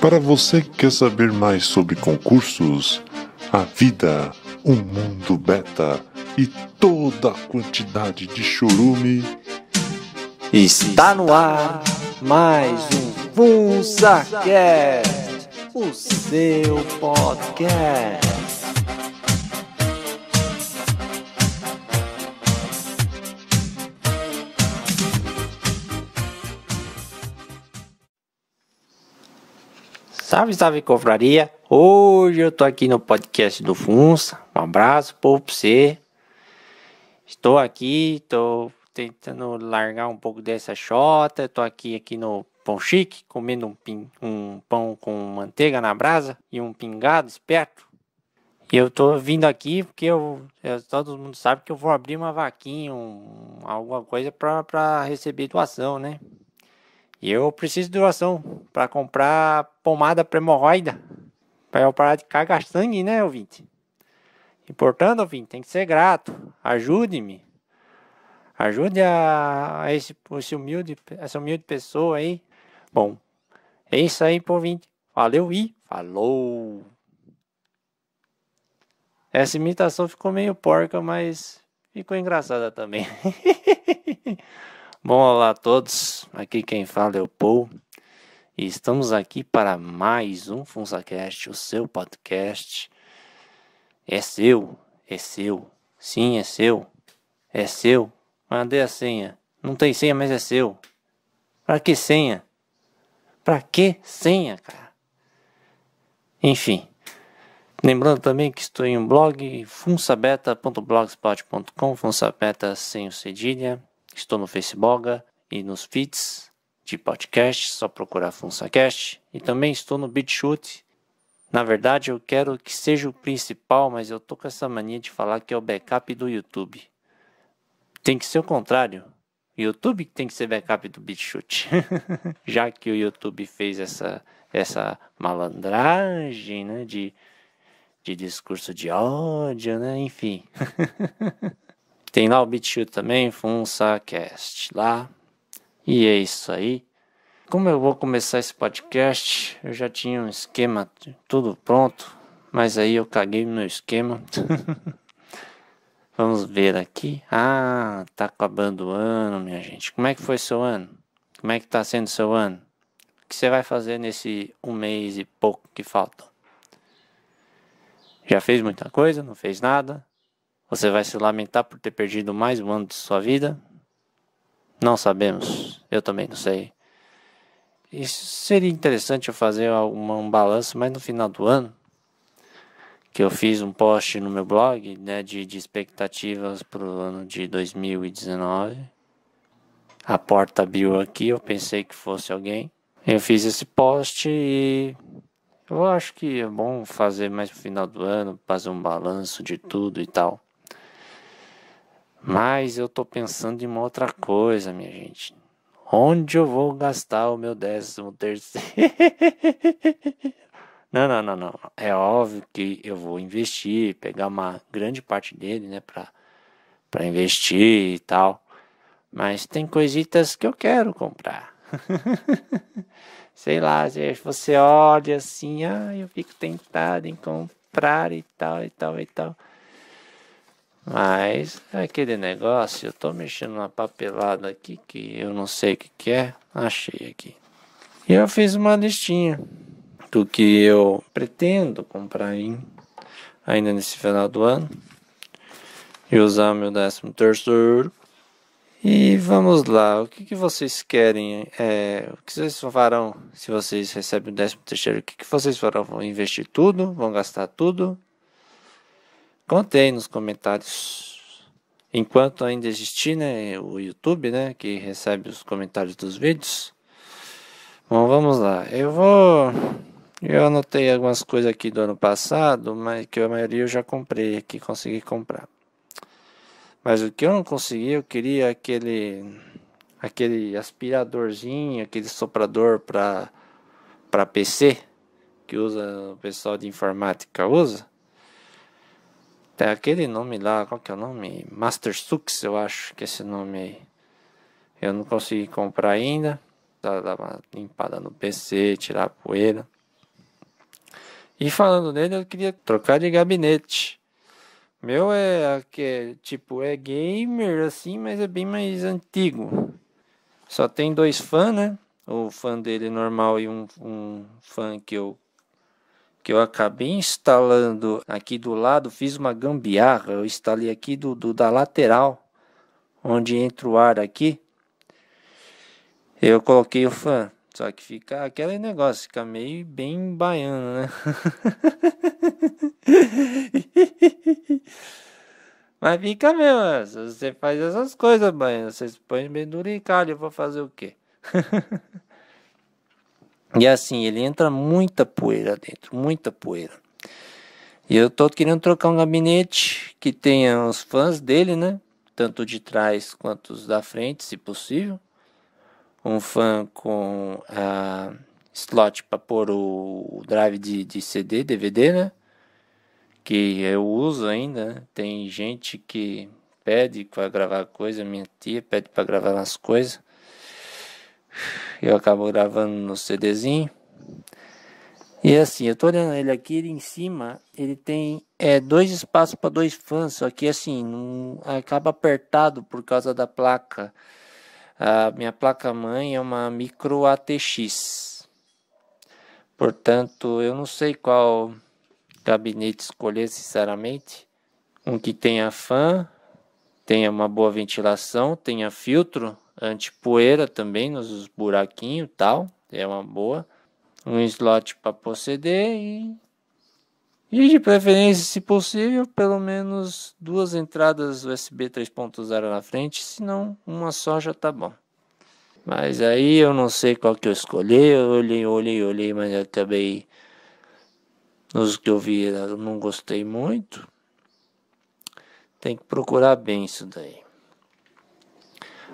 Para você que quer saber mais sobre concursos, a vida, um mundo beta e toda a quantidade de chorume. Está no ar mais um VunsaCast, o seu podcast. Salve, salve confraria! Hoje eu tô aqui no podcast do Funça. Um abraço, povo, pra você. Estou aqui, tô tentando largar um pouco dessa chota. Tô aqui, aqui no Pão Chique, comendo um, pin, um pão com manteiga na brasa e um pingado esperto. E eu tô vindo aqui porque eu, eu, todo mundo sabe que eu vou abrir uma vaquinha, um, alguma coisa para receber doação, né? E eu preciso de doação para comprar pomada para hemorroida. Para eu parar de cagar sangue, né, ouvinte? Importando, ouvinte, tem que ser grato. Ajude-me. Ajude a, a esse, esse humilde, essa humilde pessoa aí. Bom, é isso aí, ouvinte. Valeu e falou! Essa imitação ficou meio porca, mas ficou engraçada também. Bom, olá a todos. Aqui quem fala é o Paul. E estamos aqui para mais um FunsaCast, o seu podcast. É seu, é seu. Sim, é seu. É seu. Cadê a senha? Não tem senha, mas é seu. Pra que senha? Pra que senha, cara? Enfim. Lembrando também que estou em um blog, funsabeta.blogspot.com, funsabeta sem o cedilha. Estou no Facebook e nos feeds de podcast, só procurar FunsaCast. E também estou no BitChute. Na verdade, eu quero que seja o principal, mas eu estou com essa mania de falar que é o backup do YouTube. Tem que ser o contrário. YouTube tem que ser backup do BitChute. Já que o YouTube fez essa, essa malandragem né, de, de discurso de ódio, né? Enfim. Tem lá o BitChute também, FunsaCast lá. E é isso aí. Como eu vou começar esse podcast, eu já tinha um esquema tudo pronto, mas aí eu caguei no esquema. Vamos ver aqui. Ah, tá acabando o ano, minha gente. Como é que foi seu ano? Como é que tá sendo seu ano? O que você vai fazer nesse um mês e pouco que falta? Já fez muita coisa? Não fez nada? Você vai se lamentar por ter perdido mais um ano de sua vida? Não sabemos. Eu também não sei. Isso seria interessante eu fazer um balanço, mas no final do ano, que eu fiz um post no meu blog né, de, de expectativas para o ano de 2019. A porta abriu aqui, eu pensei que fosse alguém. Eu fiz esse post e eu acho que é bom fazer mais no final do ano, fazer um balanço de tudo e tal. Mas eu estou pensando em uma outra coisa, minha gente. Onde eu vou gastar o meu décimo terceiro? não, não, não, não. É óbvio que eu vou investir, pegar uma grande parte dele, né, para para investir e tal. Mas tem coisitas que eu quero comprar. Sei lá, você olha assim, ah, eu fico tentado em comprar e tal e tal e tal. Mas é aquele negócio, eu tô mexendo na papelada aqui que eu não sei o que, que é, achei aqui. E eu fiz uma listinha do que eu pretendo comprar em, ainda nesse final do ano. E usar meu décimo terceiro. E vamos lá, o que, que vocês querem? É, o que vocês farão se vocês recebem o décimo terceiro? O que, que vocês farão? Vão investir tudo? Vão gastar tudo? contei nos comentários. Enquanto ainda existir, né, o YouTube, né, que recebe os comentários dos vídeos. Bom, vamos lá. Eu vou eu anotei algumas coisas aqui do ano passado, mas que a maioria eu já comprei aqui, consegui comprar. Mas o que eu não consegui, eu queria aquele aquele aspiradorzinho, aquele soprador para para PC que usa o pessoal de informática usa até aquele nome lá, qual que é o nome? Master Sux, eu acho que esse nome aí. Eu não consegui comprar ainda. dá uma limpada no PC, tirar a poeira. E falando nele, eu queria trocar de gabinete. Meu é, é tipo, é gamer assim, mas é bem mais antigo. Só tem dois fãs, né? O fã dele normal e um, um fã que eu que eu acabei instalando aqui do lado, fiz uma gambiarra, eu instalei aqui do, do da lateral, onde entra o ar aqui, eu coloquei o fã, Só que fica aquele negócio, fica meio bem baiano, né? Mas fica mesmo, você faz essas coisas, baiano. Vocês põem bem duro duricalho, eu vou fazer o quê? E assim, ele entra muita poeira dentro, muita poeira. E eu tô querendo trocar um gabinete que tenha os fãs dele, né? Tanto de trás quanto os da frente, se possível. Um fã com a slot para pôr o drive de, de CD, DVD, né? Que eu uso ainda. Né? Tem gente que pede para gravar coisa, minha tia pede para gravar umas coisas eu acabo gravando no CDzinho. E é assim, eu tô olhando ele aqui, ele em cima, ele tem é, dois espaços para dois fãs, só que assim, acaba apertado por causa da placa. A minha placa mãe é uma micro ATX. Portanto, eu não sei qual gabinete escolher, sinceramente. Um que tenha fã tenha uma boa ventilação, tenha filtro anti poeira também nos buraquinhos tal, é uma boa. Um slot para pôr CD e, e de preferência, se possível, pelo menos duas entradas USB 3.0 na frente, senão uma só já tá bom. Mas aí eu não sei qual que eu escolhi, eu olhei, olhei, olhei, mas acabei nos que eu vi, eu não gostei muito. Tem que procurar bem isso daí.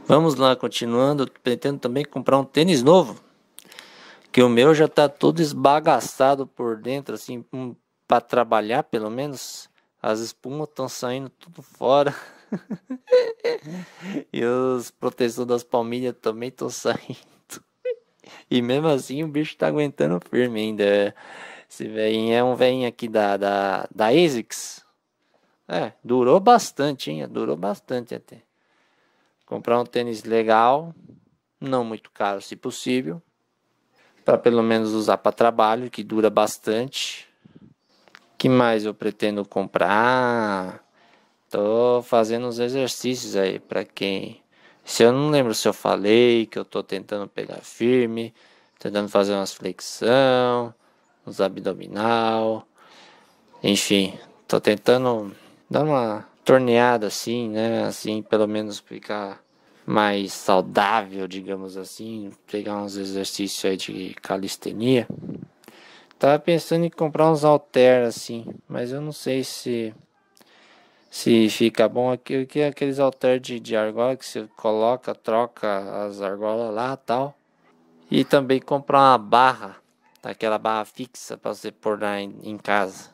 Vamos lá, continuando. Pretendo também comprar um tênis novo. Que o meu já tá todo esbagaçado por dentro, assim, um, para trabalhar pelo menos. As espumas estão saindo tudo fora. e os protetores das palmilhas também estão saindo. E mesmo assim o bicho tá aguentando firme ainda. Esse velhinho é um velhinho aqui da, da, da ASICS. É, durou bastante, hein? Durou bastante até. Comprar um tênis legal, não muito caro se possível, para pelo menos usar para trabalho, que dura bastante. Que mais eu pretendo comprar? Tô fazendo uns exercícios aí para quem. Se eu não lembro se eu falei que eu tô tentando pegar firme, tentando fazer umas flexão, uns abdominal, enfim, tô tentando dar uma torneada assim, né? Assim, pelo menos ficar mais saudável, digamos assim, pegar uns exercícios aí de calistenia. Tava pensando em comprar uns halter assim, mas eu não sei se se fica bom aqui, que é aqueles halter de, de argola que você coloca, troca as argolas lá, tal. E também comprar uma barra, aquela barra fixa para você pôr lá em, em casa,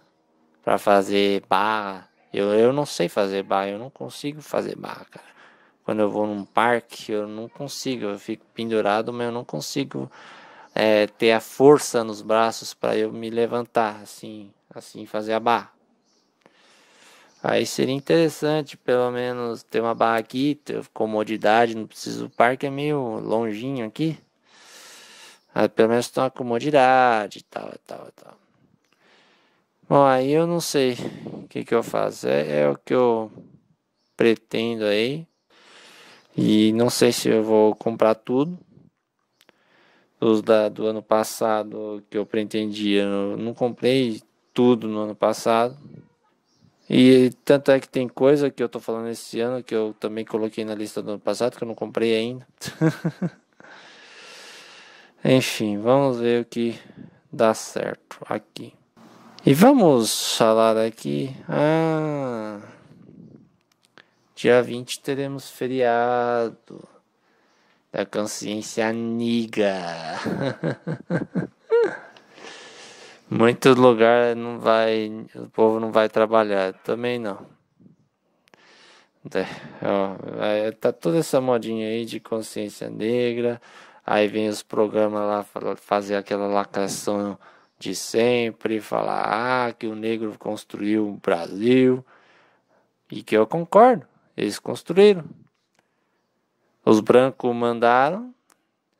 para fazer barra eu, eu não sei fazer barra, eu não consigo fazer barra, cara. Quando eu vou num parque, eu não consigo, eu fico pendurado, mas eu não consigo é, ter a força nos braços para eu me levantar, assim, assim, fazer a barra. Aí seria interessante, pelo menos, ter uma barra aqui, ter comodidade, não preciso. O parque é meio longinho aqui. Mas pelo menos ter uma comodidade e tal, e tal, e tal. Bom, aí eu não sei o que, que eu faço. É, é o que eu pretendo aí. E não sei se eu vou comprar tudo. Os da, do ano passado que eu pretendia, eu não comprei tudo no ano passado. E tanto é que tem coisa que eu tô falando esse ano que eu também coloquei na lista do ano passado que eu não comprei ainda. Enfim, vamos ver o que dá certo aqui. E vamos falar aqui. Ah, dia 20 teremos feriado da consciência niga. Muito lugar não vai, o povo não vai trabalhar, também não. É, tá toda essa modinha aí de consciência negra, aí vem os programas lá fazer aquela lacração de sempre falar ah, que o negro construiu o Brasil e que eu concordo, eles construíram. Os brancos mandaram,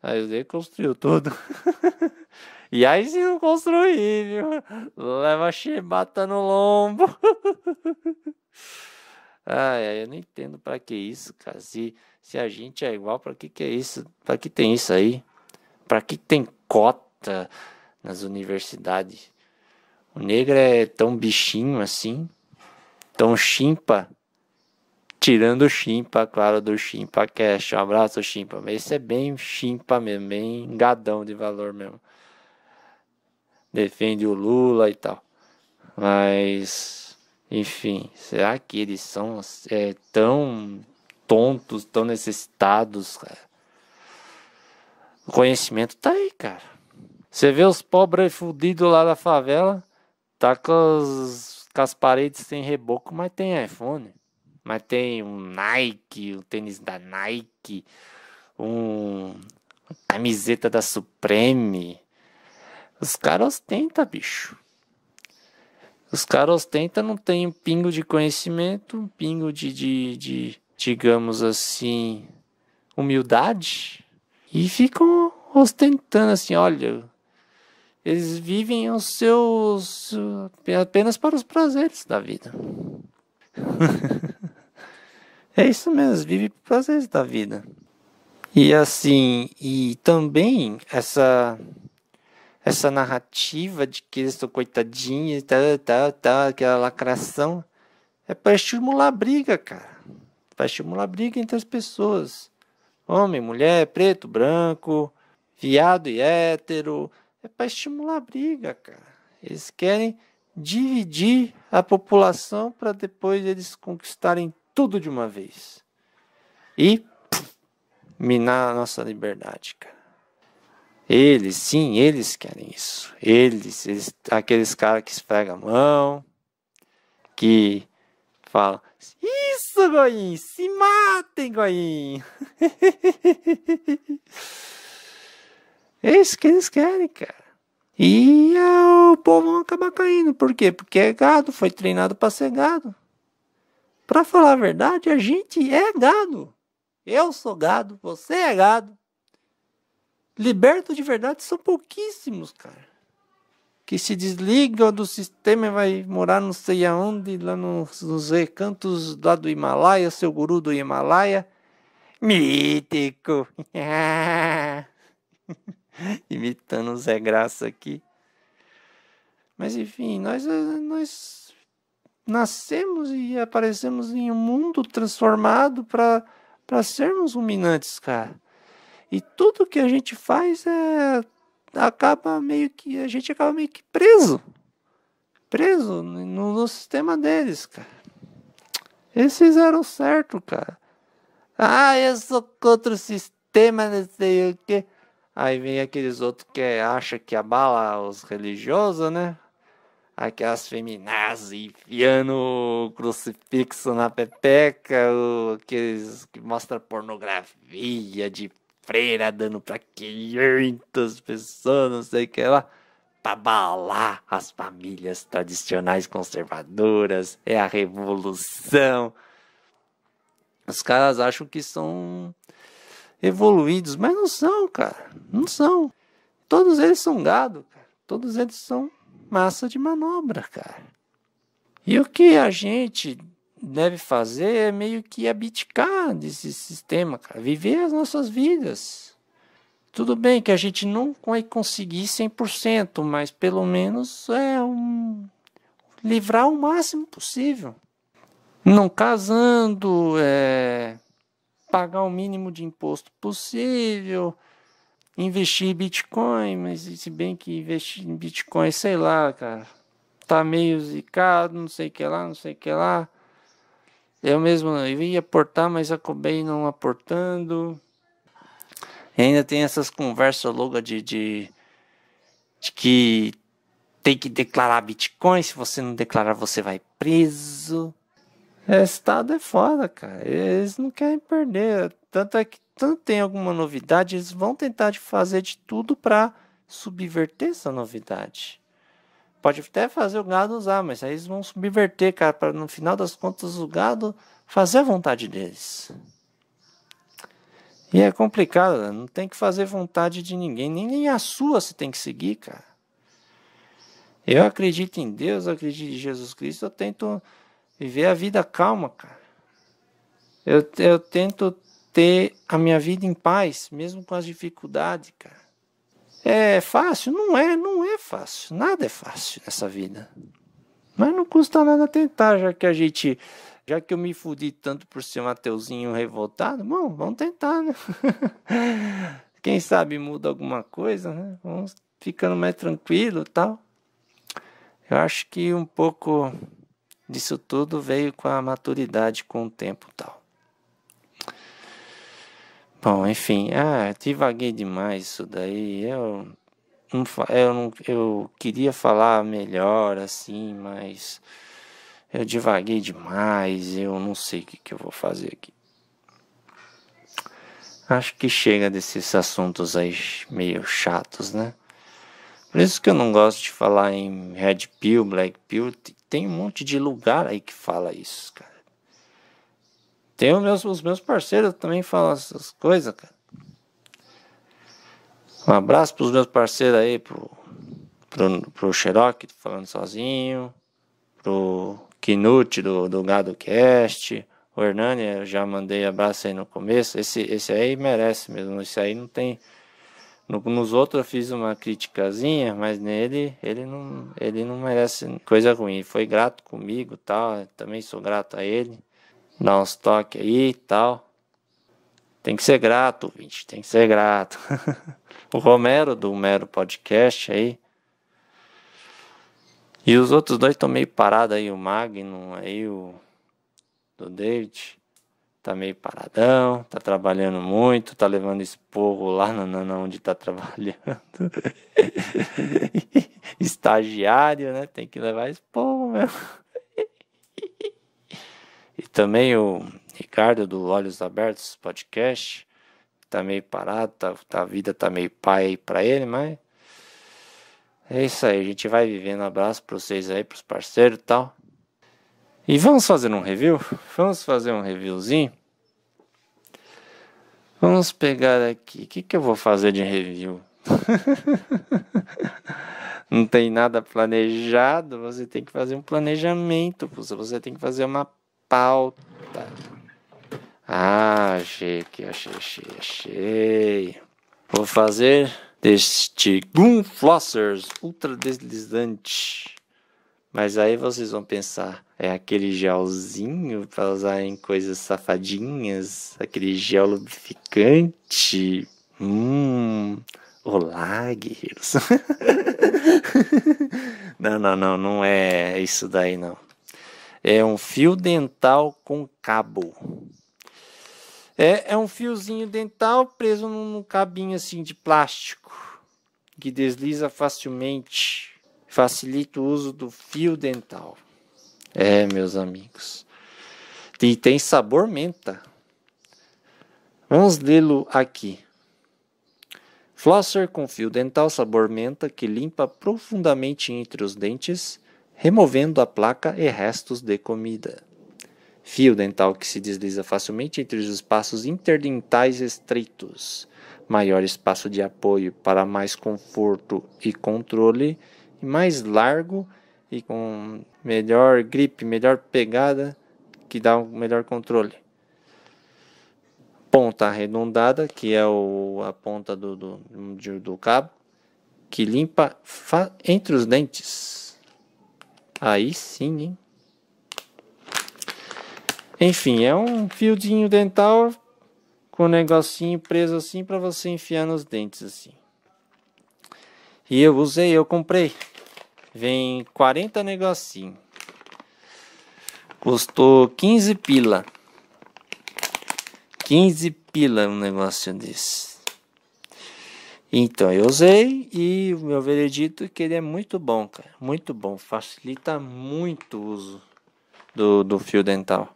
aí ele construiu tudo. e aí se não construir, viu? leva a chibata no lombo. Ai, eu não entendo para que isso, cara. Se, se a gente é igual, para que que é isso? Para que tem isso aí? Para que tem cota? nas universidades. O negro é tão bichinho assim, tão chimpa, tirando o chimpa, claro, do chimpa cash. Um abraço, chimpa. Mas esse é bem chimpa mesmo, bem gadão de valor mesmo. Defende o Lula e tal. Mas, enfim, será que eles são é, tão tontos, tão necessitados, cara? O conhecimento tá aí, cara. Você vê os pobres fudidos lá da favela, tá com, os, com as paredes sem reboco, mas tem iPhone. Mas tem um Nike, um tênis da Nike, um camiseta da Supreme. Os caras ostentam, bicho. Os caras ostentam, não tem um pingo de conhecimento, um pingo de, de, de digamos assim, humildade. E ficam ostentando assim, olha, eles vivem os seus apenas para os prazeres da vida. é isso mesmo, vive para os prazeres da vida. E assim, e também essa essa narrativa de que eles são coitadinhos e tal, tal, tal, aquela lacração, é para estimular a briga, cara. Para estimular a briga entre as pessoas. Homem, mulher, preto, branco, viado e hétero, é para estimular a briga, cara. Eles querem dividir a população para depois eles conquistarem tudo de uma vez. E minar a nossa liberdade, cara. Eles, sim, eles querem isso. Eles, eles aqueles caras que esfrega a mão, que fala Isso, goi, Se matem, goi. É isso que eles querem, cara. E ah, o povo vai acabar caindo. Por quê? Porque é gado, foi treinado para ser gado. Para falar a verdade, a gente é gado. Eu sou gado, você é gado. Libertos de verdade são pouquíssimos, cara. Que se desligam do sistema e vai morar não sei aonde, lá nos, nos recantos lá do Himalaia, seu guru do Himalaia. Mítico. imitando o Zé Graça aqui. Mas enfim, nós, eh, nós nascemos e aparecemos em um mundo transformado para sermos ruminantes, cara. E tudo que a gente faz é acaba meio que a gente acaba meio que preso, preso no, no sistema deles, cara. Eles fizeram certo, cara. Ah, eu sou contra o sistema, não sei o quê. Aí vem aqueles outros que acha que abala os religiosos, né? Aquelas feminazes enfiando o crucifixo na pepeca, aqueles que mostra pornografia de freira dando pra 500 pessoas, não sei o que lá para abalar as famílias tradicionais conservadoras, é a revolução. Os caras acham que são evoluídos, mas não são, cara. Não são. Todos eles são gado, cara. Todos eles são massa de manobra, cara. E o que a gente deve fazer é meio que abdicar desse sistema, cara. Viver as nossas vidas. Tudo bem que a gente não vai conseguir 100%, mas pelo menos é um livrar o máximo possível. Não casando, é, pagar o mínimo de imposto possível, investir em Bitcoin, mas se bem que investir em Bitcoin, sei lá, cara, tá meio zicado, não sei o que lá, não sei o que lá. Eu mesmo não, eu ia aportar, mas acabei não aportando. E ainda tem essas conversas loucas de, de, de, que tem que declarar Bitcoin, se você não declarar você vai preso. Estado é foda, cara. Eles não querem perder. Tanto é que tanto tem alguma novidade, eles vão tentar de fazer de tudo para subverter essa novidade. Pode até fazer o gado usar, mas aí eles vão subverter, cara, para no final das contas o gado fazer a vontade deles. E é complicado, né? não tem que fazer vontade de ninguém, nem é a sua você tem que seguir, cara. Eu acredito em Deus, eu acredito em Jesus Cristo, eu tento Viver a vida calma, cara. Eu, eu tento ter a minha vida em paz, mesmo com as dificuldades, cara. É fácil? Não é, não é fácil. Nada é fácil nessa vida. Mas não custa nada tentar, já que a gente. Já que eu me fudi tanto por ser um ateuzinho revoltado, bom, vamos tentar, né? Quem sabe muda alguma coisa, né? Vamos ficando mais tranquilo tal. Eu acho que um pouco disso tudo veio com a maturidade com o tempo tal. Bom, enfim, ah, divaguei demais isso daí. Eu não, eu não, eu queria falar melhor assim, mas eu divaguei demais. Eu não sei o que, que eu vou fazer aqui. Acho que chega desses assuntos aí meio chatos, né? Por isso que eu não gosto de falar em Red Pill, Black Pill, tem um monte de lugar aí que fala isso, cara. Tem os meus, os meus parceiros também falam essas coisas, cara. Um abraço pros meus parceiros aí, pro, pro, pro Xerox, tá falando sozinho, pro Knut do, do Gado Cast, o Hernani, eu já mandei abraço aí no começo. Esse, esse aí merece mesmo, esse aí não tem. No, nos outros eu fiz uma criticazinha, mas nele ele não, ele não merece coisa ruim. foi grato comigo tal, também sou grato a ele. Dá uns toques aí tal. Tem que ser grato, gente, tem que ser grato. o Romero do Mero Podcast aí. E os outros dois estão meio parados aí, o Magnum aí, o do David tá meio paradão, tá trabalhando muito, tá levando esporro lá na, na onde tá trabalhando. Estagiário, né? Tem que levar esporro mesmo. e também o Ricardo do Olhos Abertos Podcast. Tá meio parado, tá, tá a vida tá meio pai para ele, mas. É isso aí, a gente vai vivendo. abraço pra vocês aí, pros parceiros e tal. E vamos fazer um review? Vamos fazer um reviewzinho? Vamos pegar aqui. O que, que eu vou fazer de review? Não tem nada planejado. Você tem que fazer um planejamento. Você tem que fazer uma pauta. Ah, achei que achei, achei, achei. Vou fazer deste Gloom Flossers ultra deslizante. Mas aí vocês vão pensar é aquele gelzinho para usar em coisas safadinhas, aquele gel lubrificante. Hum, olá, guerreiros. não, não, não, não é isso daí não. É um fio dental com cabo. É, é um fiozinho dental preso num cabinho assim de plástico que desliza facilmente, facilita o uso do fio dental. É, meus amigos. E tem sabor menta. Vamos lê-lo aqui. Flosser com fio dental sabor menta que limpa profundamente entre os dentes, removendo a placa e restos de comida. Fio dental que se desliza facilmente entre os espaços interdentais estreitos. Maior espaço de apoio para mais conforto e controle, e mais largo e com melhor grip, melhor pegada, que dá um melhor controle. Ponta arredondada, que é o, a ponta do, do, do cabo, que limpa entre os dentes. Aí sim, hein? Enfim, é um fiozinho dental com um negocinho preso assim para você enfiar nos dentes assim. E eu usei, eu comprei. Vem 40 negocinho. Custou 15 pila. 15 pila um negócio desse. Então eu usei e o meu veredito é que ele é muito bom, cara. Muito bom. Facilita muito o uso do, do fio dental.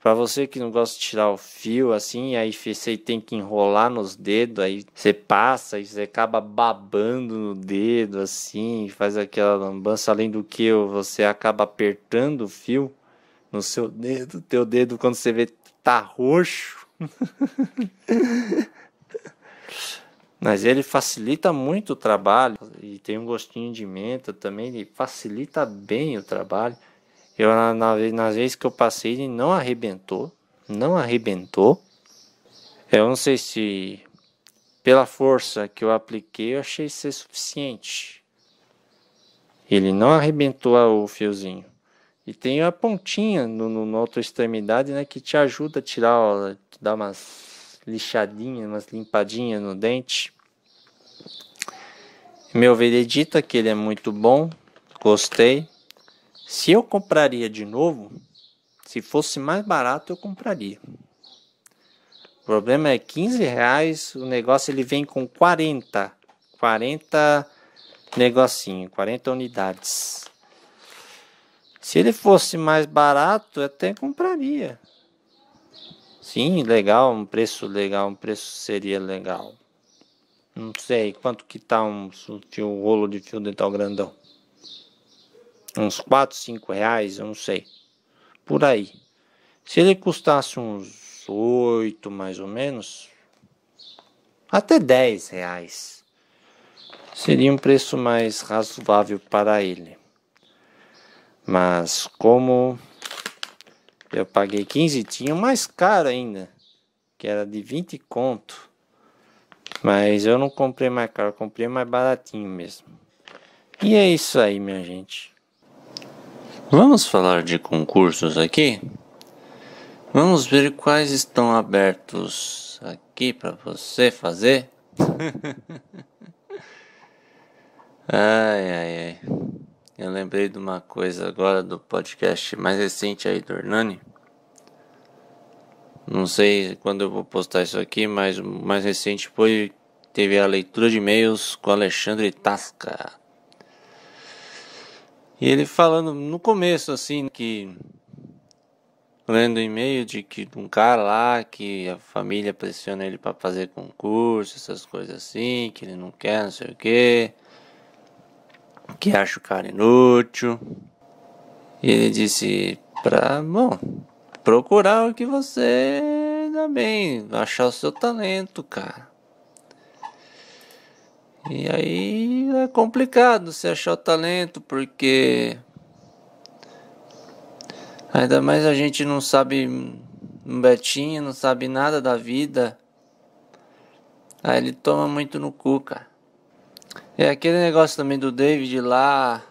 Para você que não gosta de tirar o fio assim, aí você tem que enrolar nos dedos, aí você passa e você acaba babando no dedo assim, faz aquela lambança, além do que você acaba apertando o fio no seu dedo, teu dedo quando você vê tá roxo. Mas ele facilita muito o trabalho e tem um gostinho de menta também, ele facilita bem o trabalho. Eu, na, na, nas vezes que eu passei, ele não arrebentou. Não arrebentou. Eu não sei se pela força que eu apliquei, eu achei ser suficiente. Ele não arrebentou o fiozinho. E tem a pontinha no, no, na outra extremidade, né? Que te ajuda a tirar, ó, dar umas lixadinhas, umas limpadinhas no dente. Meu veredito é que ele é muito bom. Gostei. Se eu compraria de novo, se fosse mais barato, eu compraria. O problema é 15 reais, o negócio ele vem com 40, 40 negocinho, 40 unidades. Se ele fosse mais barato, até compraria. Sim, legal, um preço legal, um preço seria legal. Não sei quanto que tá um, um rolo de fio dental grandão uns 4, 5 reais, eu não sei, por aí. Se ele custasse uns 8 mais ou menos, até 10 reais, seria um preço mais razoável para ele. Mas como eu paguei 15, tinha mais caro ainda, que era de 20 conto. Mas eu não comprei mais caro, comprei mais baratinho mesmo. E é isso aí, minha gente. Vamos falar de concursos aqui? Vamos ver quais estão abertos aqui para você fazer. ai, ai, ai. Eu lembrei de uma coisa agora do podcast mais recente aí do Hernani. Não sei quando eu vou postar isso aqui, mas o mais recente foi teve a leitura de e-mails com Alexandre Tasca. E ele falando no começo, assim, que. Lendo e-mail de que um cara lá que a família pressiona ele para fazer concurso, essas coisas assim, que ele não quer, não sei o quê. Que acha o cara inútil. E ele disse pra, bom, procurar o que você dá bem, achar o seu talento, cara. E aí é complicado se achar o talento, porque ainda mais a gente não sabe um betinho, não sabe nada da vida. Aí ele toma muito no cu, cara. É aquele negócio também do David lá,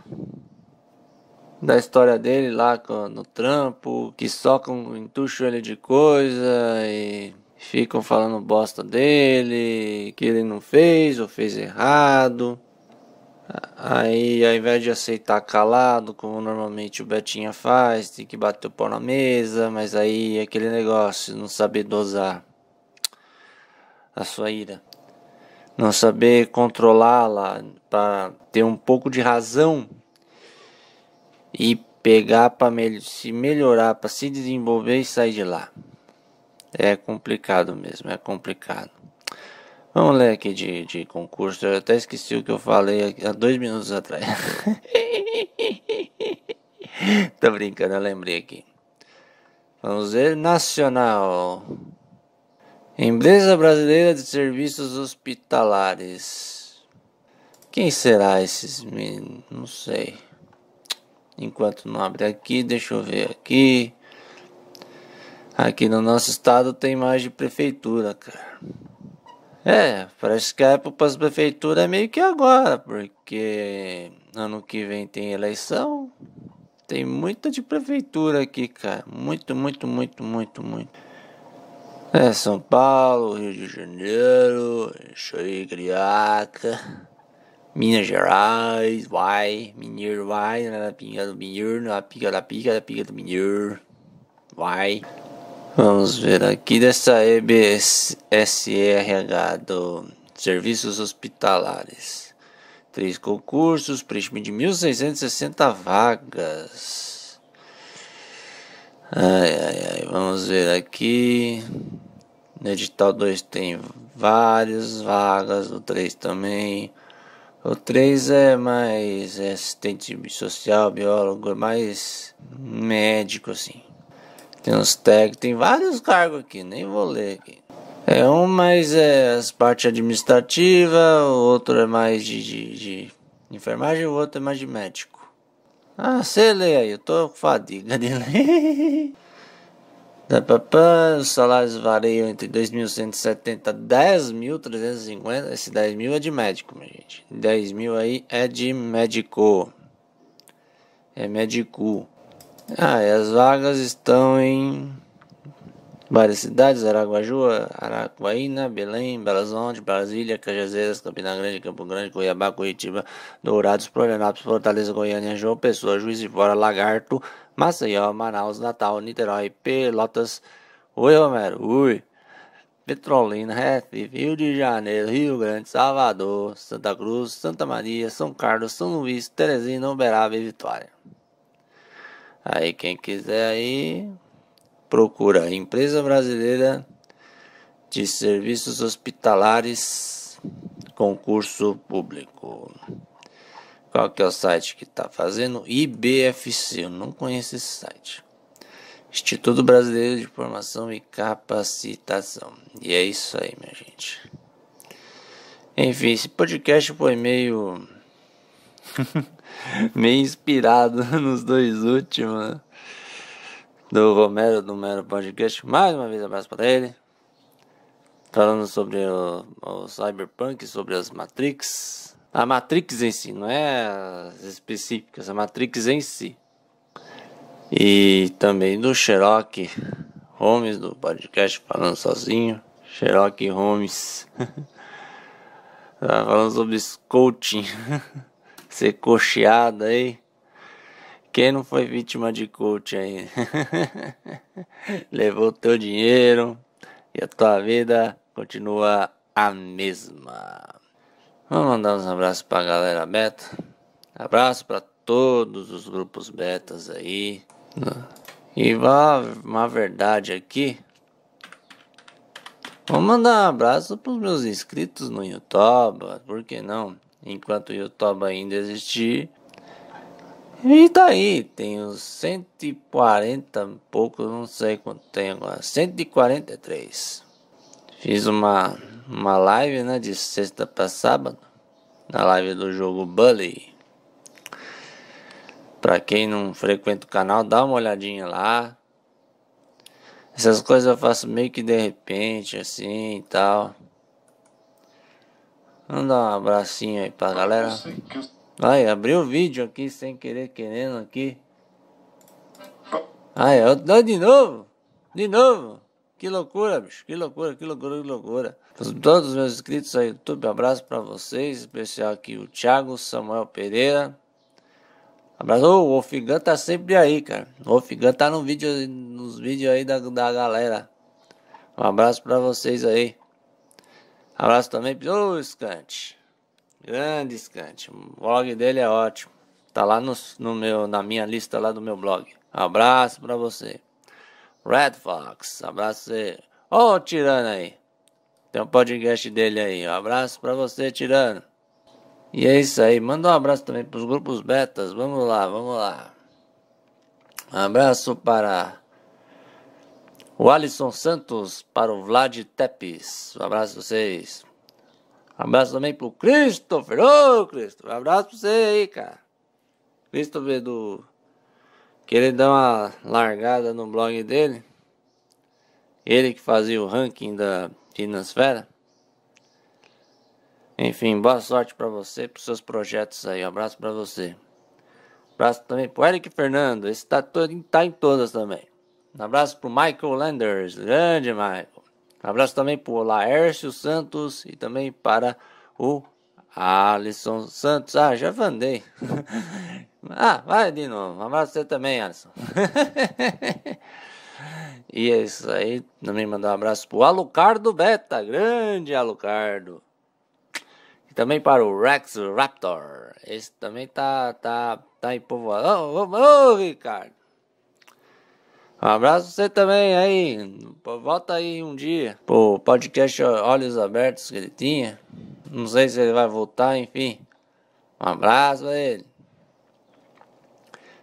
da história dele lá no trampo, que socam, entucham ele de coisa e ficam falando bosta dele, que ele não fez ou fez errado. Aí, ao invés de aceitar calado, como normalmente o Betinha faz, tem que bater o pau na mesa, mas aí é aquele negócio, não saber dosar a sua ira, não saber controlá-la para ter um pouco de razão e pegar para se melhorar, para se desenvolver e sair de lá. É complicado mesmo, é complicado. Vamos ler aqui de, de concurso. Eu até esqueci o que eu falei há dois minutos atrás. Tô brincando, eu lembrei aqui. Vamos ver nacional. Empresa Brasileira de Serviços Hospitalares. Quem será esses meninos? Não sei. Enquanto não abre aqui, deixa eu ver aqui. Aqui no nosso estado tem mais de prefeitura, cara. É, parece que a época para as prefeituras é meio que agora, porque ano que vem tem eleição. Tem muita de prefeitura aqui, cara. Muito, muito, muito, muito, muito. É, São Paulo, Rio de Janeiro, Xoi Criaca, Minas Gerais, vai, Mineiro, vai, na pinga do Mineiro, na pica da pica da pica do Mineiro, vai. Vamos ver aqui dessa EBSRH do Serviços Hospitalares. Três concursos, preenchimento de 1.660 vagas. Ai, ai, ai, vamos ver aqui. No edital 2 tem várias vagas, o 3 também. O 3 é mais assistente social, biólogo, é mais médico, assim. Tem uns técnicos, tem vários cargos aqui, nem vou ler aqui. É um mais é as parte administrativa, o outro é mais de, de, de enfermagem, o outro é mais de médico. Ah, você lê aí, eu tô com fadiga de ler. Os salários variam entre 2.170 e 10.350. Esse 10 mil é de médico, minha gente. 10 mil aí é de médico. É médico. Ah, e as vagas estão em várias cidades, Araguajua, Araguaína, Belém, Belo Horizonte, Brasília, Cajazeiras, Campina Grande, Campo Grande, Cuiabá, Curitiba, Dourados, Florianópolis, Fortaleza, Goiânia, João Pessoa, Juiz de Fora, Lagarto, Maceió, Manaus, Natal, Niterói, Pelotas, Oi Romero, Ui, Petrolina, Recife, Rio de Janeiro, Rio Grande, Salvador, Santa Cruz, Santa Maria, São Carlos, São Luís, Teresina, Uberaba e Vitória. Aí quem quiser aí procura Empresa Brasileira de Serviços Hospitalares Concurso Público. Qual que é o site que está fazendo? IBFC, eu não conheço esse site. Instituto Brasileiro de Formação e Capacitação. E é isso aí, minha gente. Enfim, esse podcast foi meio meio inspirado nos dois últimos né? do Romero do Mero Podcast. Mais uma vez, abraço para ele. Falando sobre o, o, Cyberpunk, sobre as Matrix. A Matrix em si, não é as específicas, a Matrix em si. E também do Sherlock Holmes, do podcast Falando Sozinho. Sherlock Holmes. Falando sobre coaching ser cocheado aí. Quem não foi vítima de coach aí? Levou teu dinheiro e a tua vida continua a mesma. Vamos mandar uns abraços pra galera beta. Abraço para todos os grupos betas aí. E uma verdade aqui. Vou mandar um abraço pros meus inscritos no YouTube, por que não? enquanto o YouTube ainda existir. E tá aí, tenho 140 pouco, não sei quanto tem agora, 143. Fiz uma, uma live, né, de sexta para sábado, na live do jogo Bully. Pra quem não frequenta o canal, dá uma olhadinha lá. Essas coisas eu faço meio que de repente, assim e tal. Manda um abracinho aí pra galera. Ai, abriu o vídeo aqui sem querer, querendo aqui. Ai, eu dou de novo. De novo. Que loucura, bicho. Que loucura, que loucura, que loucura. Todos os meus inscritos aí no YouTube, abraço pra vocês. Em especial aqui o Thiago Samuel Pereira. Abraço. Oh, o Ofigan tá sempre aí, cara. O Ofigan tá no vídeo, nos vídeos aí da, da galera. Um abraço pra vocês aí. Abraço também pro Scant. Grande Scant. O blog dele é ótimo. Tá lá no, no meu, na minha lista lá do meu blog. Abraço para você. Red Fox, abraço você. Ô, oh, Tirano aí. Tem um podcast dele aí. Um abraço para você, Tirano. E é isso aí. Manda um abraço também pros grupos betas. Vamos lá, vamos lá. abraço para o Alisson Santos para o Vlad Tepes. Um abraço pra vocês. Um abraço também pro Christopher. Ô, oh, Christopher, um abraço pra você aí, cara. Christopher do. Querendo dar uma largada no blog dele. Ele que fazia o ranking da Finansfera. Enfim, boa sorte para você, pros seus projetos aí. Um abraço para você. Um abraço também pro Eric Fernando. Esse tá, todo, tá em todas também. Um abraço pro Michael Landers, grande Michael. Um abraço também pro Laércio Santos e também para o Alisson Santos. Ah, já mandei. ah, vai de novo. Um abraço pra você também, Alisson. e é isso aí. Também mandar um abraço pro Alucardo Beta, grande Alucardo. E também para o Rex Raptor. Esse também tá, tá, tá em povoado. Ô, oh, oh, oh, Ricardo. Um abraço você também aí. Volta aí um dia pro podcast Olhos Abertos que ele tinha. Não sei se ele vai voltar, enfim. Um abraço a ele.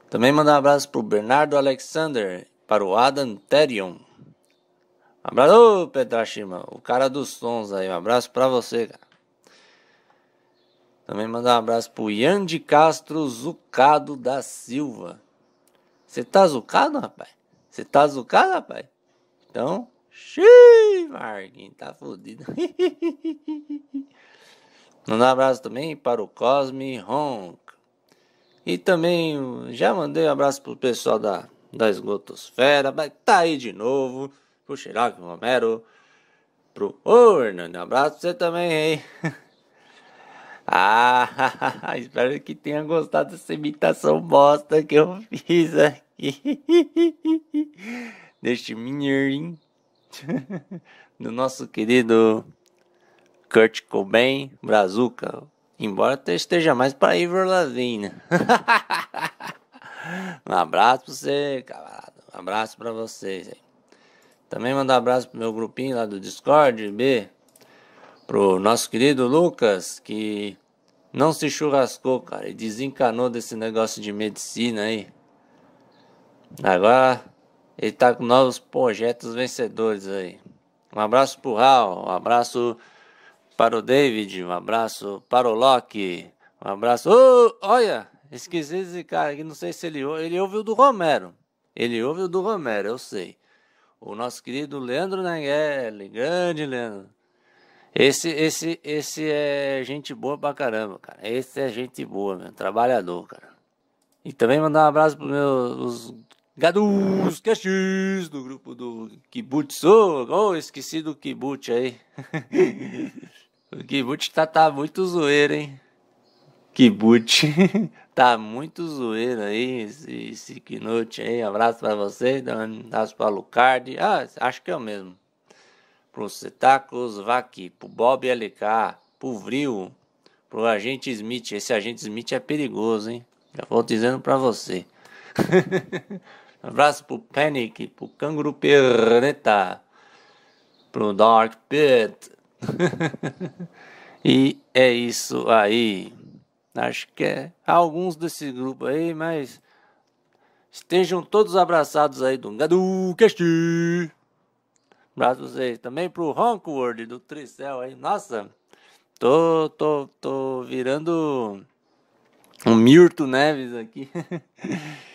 Também mandar um abraço pro Bernardo Alexander, para o Adam Terion. Um abraço, ô Petrashima, o cara dos sons aí. Um abraço pra você, cara. Também mandar um abraço pro Ian de Castro Zucado da Silva. Você tá zucado, rapaz? Você tá zucado, rapaz? Então, xiii, Marquinhos, tá fodido. Mandar um abraço também para o Cosme Ronk. E também já mandei um abraço pro pessoal da, da Esgotosfera. Tá aí de novo. Pro Xerox Romero. Pro Ornando. Um abraço pra você também, hein? Ah, espero que tenha gostado dessa imitação bosta que eu fiz aqui. Deste mineirinho. Do nosso querido Kurt Cobain, Brazuca. Embora esteja mais para Ivor Lavigne. um abraço para você, camarada. Um abraço para vocês. Também mandar um abraço pro meu grupinho lá do Discord, B para o nosso querido Lucas, que não se churrascou, cara, e desencanou desse negócio de medicina aí. Agora ele tá com novos projetos vencedores aí. Um abraço pro Raul, um abraço para o David, um abraço para o Loki, um abraço. Oh, olha, esqueci esse cara aqui, não sei se ele ouve. Ele ouve o do Romero. Ele ouve o do Romero, eu sei. O nosso querido Leandro Nangeli, grande Leandro. Esse, esse, esse é gente boa pra caramba, cara. Esse é gente boa, meu. Trabalhador, cara. E também mandar um abraço pros meus gadus cachis do grupo do Kibutsu. Oh, esqueci do Kibut aí. o Kibut tá, tá muito zoeiro, hein? Kibut. tá muito zoeiro aí, esse, esse aí. abraço pra você, um abraço pra Lucardi. Ah, acho que é o mesmo pro Vac, pro Bob LK, pro Vril, pro Agente Smith. Esse Agente Smith é perigoso, hein? Já vou dizendo para você. Abraço pro Panic, pro Canguru Perneta, pro Dark Pit. e é isso aí. Acho que é alguns desse grupo aí, mas estejam todos abraçados aí do GaduCast abraço pra vocês. Também pro Honkword do Tricel aí. Nossa, tô, tô, tô virando um Mirto Neves aqui.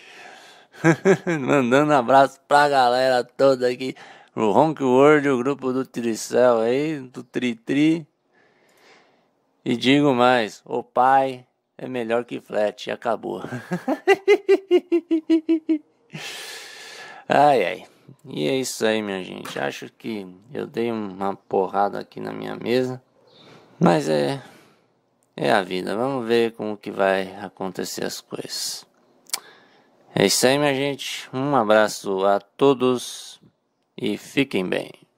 Mandando abraço pra galera toda aqui. O Honkword World, o grupo do Tricel aí, do Tritri. E digo mais, o pai é melhor que flat, acabou. ai ai. E é isso aí, minha gente. Acho que eu dei uma porrada aqui na minha mesa. Mas é. É a vida. Vamos ver como que vai acontecer as coisas. É isso aí, minha gente. Um abraço a todos e fiquem bem.